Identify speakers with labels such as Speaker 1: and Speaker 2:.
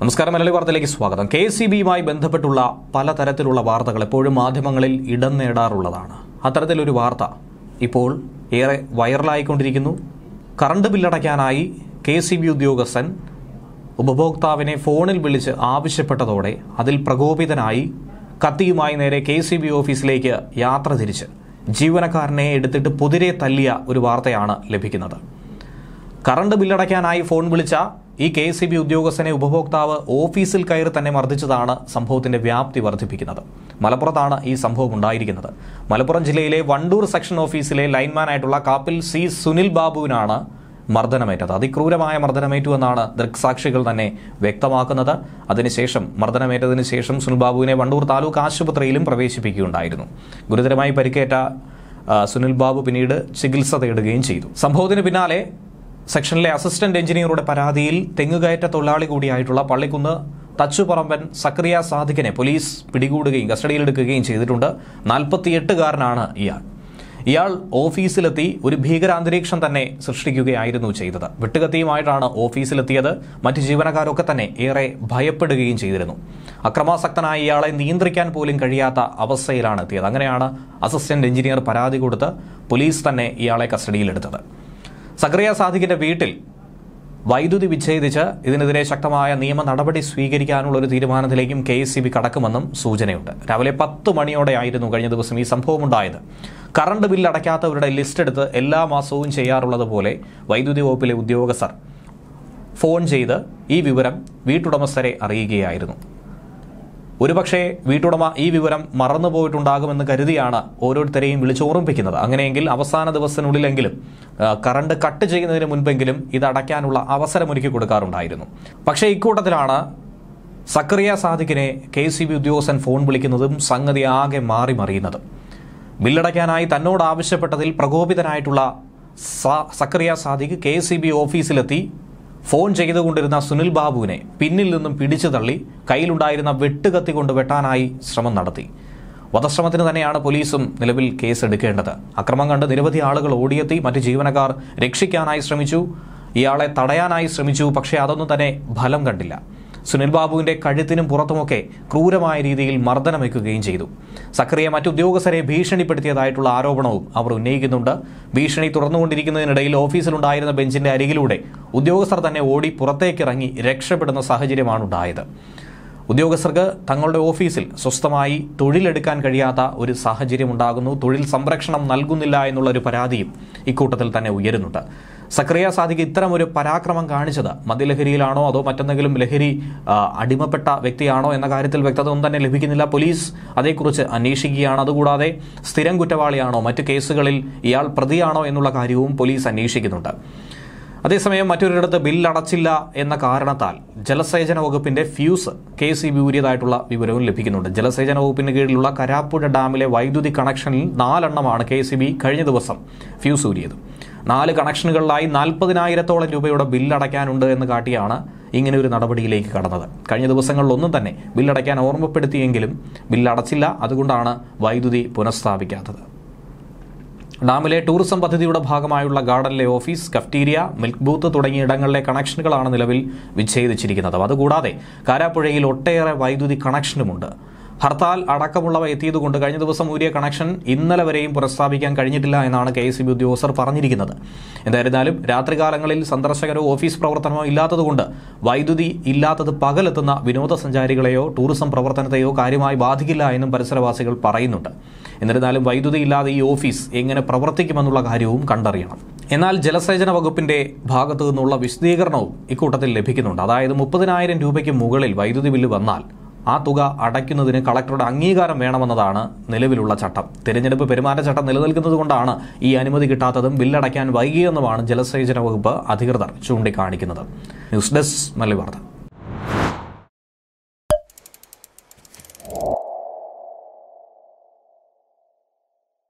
Speaker 1: നമസ്കാരം മലയാളി വാർത്തയിലേക്ക് സ്വാഗതം കെ സി ബിയുമായി ബന്ധപ്പെട്ടുള്ള പലതരത്തിലുള്ള വാർത്തകൾ എപ്പോഴും മാധ്യമങ്ങളിൽ ഇടം നേടാറുള്ളതാണ് അത്തരത്തിലൊരു വാർത്ത ഇപ്പോൾ ഏറെ വൈറലായിക്കൊണ്ടിരിക്കുന്നു കറണ്ട് ബില്ലടയ്ക്കാനായി കെ സി ബി ഉദ്യോഗസ്ഥൻ ഉപഭോക്താവിനെ ഫോണിൽ വിളിച്ച് ആവശ്യപ്പെട്ടതോടെ അതിൽ പ്രകോപിതനായി കത്തിയുമായി നേരെ കെ സി ബി ഓഫീസിലേക്ക് യാത്ര തിരിച്ച് ജീവനക്കാരനെ എടുത്തിട്ട് പുതിരെ തല്ലിയ ഒരു വാർത്തയാണ് ലഭിക്കുന്നത് കറണ്ട് ബില്ലടയ്ക്കാനായി ഫോൺ വിളിച്ച ഈ കെ എസ് ബി ഉദ്യോഗസ്ഥനെ ഉപഭോക്താവ് ഓഫീസിൽ കയറി തന്നെ മർദ്ദിച്ചതാണ് സംഭവത്തിന്റെ വ്യാപ്തി വർദ്ധിപ്പിക്കുന്നത് മലപ്പുറത്താണ് ഈ സംഭവം ഉണ്ടായിരിക്കുന്നത് മലപ്പുറം ജില്ലയിലെ വണ്ടൂർ സെക്ഷൻ ഓഫീസിലെ ലൈൻമാനായിട്ടുള്ള കാപ്പിൽ സി സുനിൽ ബാബുവിനാണ് മർദ്ദനമേറ്റത് അതിക്രൂരമായ മർദ്ദനമേറ്റു എന്നാണ് ദൃക്സാക്ഷികൾ തന്നെ വ്യക്തമാക്കുന്നത് അതിനുശേഷം മർദ്ദനമേറ്റതിനു ശേഷം സുനിൽ ബാബുവിനെ വണ്ടൂർ താലൂക്ക് ആശുപത്രിയിലും പ്രവേശിപ്പിക്കുകയുണ്ടായിരുന്നു ഗുരുതരമായി പരിക്കേറ്റ സുനിൽ ബാബു പിന്നീട് ചികിത്സ തേടുകയും ചെയ്തു സംഭവത്തിന് പിന്നാലെ സെക്ഷനിലെ അസിസ്റ്റന്റ് എഞ്ചിനീയറുടെ പരാതിയിൽ തെങ്ങുകയറ്റ തൊഴിലാളി കൂടിയായിട്ടുള്ള പള്ളിക്കുന്ന് തച്ചുപറമ്പൻ സക്രിയ സാദിഖിനെ പോലീസ് പിടികൂടുകയും കസ്റ്റഡിയിലെടുക്കുകയും ചെയ്തിട്ടുണ്ട് നാൽപ്പത്തിയെട്ടുകാരനാണ് ഇയാൾ ഇയാൾ ഓഫീസിലെത്തി ഒരു ഭീകരാന്തരീക്ഷം തന്നെ സൃഷ്ടിക്കുകയായിരുന്നു ചെയ്തത് വിട്ടുകത്തിയുമായിട്ടാണ് ഓഫീസിലെത്തിയത് മറ്റ് ജീവനക്കാരൊക്കെ തന്നെ ഏറെ ഭയപ്പെടുകയും ചെയ്തിരുന്നു അക്രമാസക്തനായ ഇയാളെ നിയന്ത്രിക്കാൻ പോലും കഴിയാത്ത അവസ്ഥയിലാണ് എത്തിയത് അങ്ങനെയാണ് അസിസ്റ്റന്റ് എഞ്ചിനീയർ പരാതി കൊടുത്ത് പോലീസ് തന്നെ ഇയാളെ കസ്റ്റഡിയിലെടുത്തത് സക്രിയ സാദിഖിന്റെ വീട്ടിൽ വൈദ്യുതി വിച്ഛേദിച്ച് ഇതിനെതിരെ ശക്തമായ നിയമ നടപടി സ്വീകരിക്കാനുള്ള ഒരു തീരുമാനത്തിലേക്കും കെ എസ് സി ബി കടക്കുമെന്നും സൂചനയുണ്ട് രാവിലെ പത്ത് മണിയോടെയായിരുന്നു കഴിഞ്ഞ ദിവസം ഈ സംഭവമുണ്ടായത് കറണ്ട് ബില്ല് അടയ്ക്കാത്തവരുടെ ലിസ്റ്റ് എടുത്ത് എല്ലാ മാസവും ചെയ്യാറുള്ളതുപോലെ വൈദ്യുതി വകുപ്പിലെ ഉദ്യോഗസ്ഥർ ഫോൺ ചെയ്ത് ഈ വിവരം വീട്ടുടമസ്ഥരെ അറിയുകയായിരുന്നു ഒരുപക്ഷെ വീട്ടുടമ ഈ വിവരം മറന്നുപോയിട്ടുണ്ടാകുമെന്ന് കരുതിയാണ് ഓരോരുത്തരെയും വിളിച്ചോർമ്മിപ്പിക്കുന്നത് അങ്ങനെയെങ്കിൽ അവസാന ദിവസത്തിനുള്ളിലെങ്കിലും കറണ്ട് കട്ട് ചെയ്യുന്നതിന് മുൻപെങ്കിലും ഇത് അടയ്ക്കാനുള്ള അവസരമൊരുക്കി കൊടുക്കാറുണ്ടായിരുന്നു പക്ഷേ ഇക്കൂട്ടത്തിലാണ് സക്കറിയ സാദിഖിനെ കെ സി ബി ഉദ്യോഗസ്ഥൻ ഫോൺ വിളിക്കുന്നതും സംഗതി ആകെ മാറി മറിയുന്നതും ബില്ലടയ്ക്കാനായി തന്നോട് ആവശ്യപ്പെട്ടതിൽ പ്രകോപിതനായിട്ടുള്ള Zakariya Sadiq K C B ഓഫീസിലെത്തി ഫോൺ ചെയ്തുകൊണ്ടിരുന്ന സുനിൽ ബാബുവിനെ പിന്നിൽ നിന്നും പിടിച്ചു തള്ളി കയ്യിലുണ്ടായിരുന്ന വെട്ടുകത്തി കൊണ്ട് വെട്ടാനായി ശ്രമം നടത്തി വധശ്രമത്തിന് തന്നെയാണ് പോലീസും നിലവിൽ കേസെടുക്കേണ്ടത് അക്രമം കണ്ട് നിരവധി ആളുകൾ ഓടിയെത്തി മറ്റ് ജീവനക്കാർ രക്ഷിക്കാനായി ശ്രമിച്ചു ഇയാളെ തടയാനായി ശ്രമിച്ചു പക്ഷേ അതൊന്നും തന്നെ ഫലം കണ്ടില്ല സുനിൽ ബാബുവിന്റെ കഴുത്തിനും പുറത്തുമൊക്കെ ക്രൂരമായ രീതിയിൽ മർദ്ദനമേക്കുകയും ചെയ്തു സക്രിയ മറ്റുദ്യോഗസ്ഥരെ ഭീഷണിപ്പെടുത്തിയതായിട്ടുള്ള ആരോപണവും അവർ ഉന്നയിക്കുന്നുണ്ട് ഭീഷണി തുറന്നുകൊണ്ടിരിക്കുന്നതിനിടയിൽ ഓഫീസിലുണ്ടായിരുന്ന ബെഞ്ചിന്റെ അരികിലൂടെ ഉദ്യോഗസ്ഥർ തന്നെ ഓടി പുറത്തേക്കിറങ്ങി രക്ഷപ്പെടുന്ന സാഹചര്യമാണുണ്ടായത് ഉദ്യോഗസ്ഥർക്ക് തങ്ങളുടെ ഓഫീസിൽ സ്വസ്ഥമായി തൊഴിലെടുക്കാൻ കഴിയാത്ത ഒരു സാഹചര്യമുണ്ടാകുന്നു തൊഴിൽ സംരക്ഷണം നൽകുന്നില്ല എന്നുള്ള ഒരു പരാതിയും ഇക്കൂട്ടത്തിൽ തന്നെ ഉയരുന്നുണ്ട് സക്രിയ സാദിഖ് ഇത്തരം ഒരു പരാക്രമം കാണിച്ചത് മദ്യലഹരിയിലാണോ അതോ മറ്റെന്തെങ്കിലും ലഹരി അടിമപ്പെട്ട വ്യക്തിയാണോ എന്ന കാര്യത്തിൽ വ്യക്തത ഒന്നും തന്നെ ലഭിക്കുന്നില്ല പോലീസ് അതേക്കുറിച്ച് അന്വേഷിക്കുകയാണ് അതുകൂടാതെ സ്ഥിരം കുറ്റവാളിയാണോ മറ്റു കേസുകളിൽ ഇയാൾ പ്രതിയാണോ എന്നുള്ള കാര്യവും പോലീസ് അന്വേഷിക്കുന്നുണ്ട് അതേസമയം മറ്റൊരിടത്ത് ബില്ലടച്ചില്ല എന്ന കാരണത്താൽ ജലസേചന വകുപ്പിന്റെ ഫ്യൂസ് കെ സി ബി ഊരിയതായിട്ടുള്ള വിവരവും ലഭിക്കുന്നുണ്ട് ജലസേചന വകുപ്പിന് കീഴിലുള്ള കരാപ്പുഴ ഡാമിലെ വൈദ്യുതി കണക്ഷനിൽ നാലെണ്ണമാണ് കെ സി ബി കഴിഞ്ഞ ദിവസം ഫ്യൂസ് ഊരിയത് നാല് കണക്ഷനുകളിലായി നാൽപ്പതിനായിരത്തോളം രൂപയുടെ ബില്ലടയ്ക്കാനുണ്ട് എന്ന് കാട്ടിയാണ് ഇങ്ങനെ ഒരു നടപടിയിലേക്ക് കടന്നത് കഴിഞ്ഞ ദിവസങ്ങളിലൊന്നും തന്നെ ബില്ലടയ്ക്കാൻ ഓർമ്മപ്പെടുത്തിയെങ്കിലും ബില്ലടച്ചില്ല അതുകൊണ്ടാണ് വൈദ്യുതി പുനഃസ്ഥാപിക്കാത്തത് ഡാമിലെ ടൂറിസം പദ്ധതിയുടെ ഭാഗമായുള്ള ഗാർഡനിലെ ഓഫീസ് കഫ്റ്റീരിയ മിൽക്ക് ബൂത്ത് തുടങ്ങിയ ഇടങ്ങളിലെ കണക്ഷനുകളാണ് നിലവിൽ വിച്ഛേദിച്ചിരിക്കുന്നത് അതുകൂടാതെ കാരാപ്പുഴയിൽ ഒട്ടേറെ വൈദ്യുതി കണക്ഷനുമുണ്ട് ഹർത്താൽ അടക്കമുള്ളവ എത്തിയതുകൊണ്ട് കഴിഞ്ഞ ദിവസം ഊരിയ കണക്ഷൻ ഇന്നലെ വരെയും പുനഃസ്ഥാപിക്കാൻ കഴിഞ്ഞിട്ടില്ല എന്നാണ് കെ ബി ഉദ്യോഗസ്ഥർ പറഞ്ഞിരിക്കുന്നത് എന്തായിരുന്നാലും രാത്രികാലങ്ങളിൽ സന്ദർശകരോ ഓഫീസ് പ്രവർത്തനമോ ഇല്ലാത്തതുകൊണ്ട് വൈദ്യുതി ഇല്ലാത്തത് പകലെത്തുന്ന വിനോദസഞ്ചാരികളെയോ ടൂറിസം പ്രവർത്തനത്തെയോ കാര്യമായി ബാധിക്കില്ല എന്നും പരിസരവാസികൾ പറയുന്നുണ്ട് എന്നിരുന്നാലും വൈദ്യുതി ഇല്ലാതെ ഈ ഓഫീസ് എങ്ങനെ പ്രവർത്തിക്കുമെന്നുള്ള കാര്യവും കണ്ടറിയണം എന്നാൽ ജലസേചന വകുപ്പിന്റെ ഭാഗത്തു നിന്നുള്ള വിശദീകരണവും ഇക്കൂട്ടത്തിൽ ലഭിക്കുന്നുണ്ട് അതായത് മുപ്പതിനായിരം രൂപയ്ക്ക് മുകളിൽ വൈദ്യുതി ബില്ല് വന്നാൽ ആ തുക അടയ്ക്കുന്നതിന് കളക്ടറുടെ അംഗീകാരം വേണമെന്നതാണ് നിലവിലുള്ള ചട്ടം തിരഞ്ഞെടുപ്പ് പെരുമാറ്റച്ചട്ടം നിലനിൽക്കുന്നതുകൊണ്ടാണ് ഈ അനുമതി കിട്ടാത്തതും ബില്ലടയ്ക്കാൻ വൈകിയെന്നുമാണ് ജലസേചന വകുപ്പ് അധികൃതർ ചൂണ്ടിക്കാണിക്കുന്നത് ന്യൂസ് ഡെസ്ക് മല്ലി വാർത്ത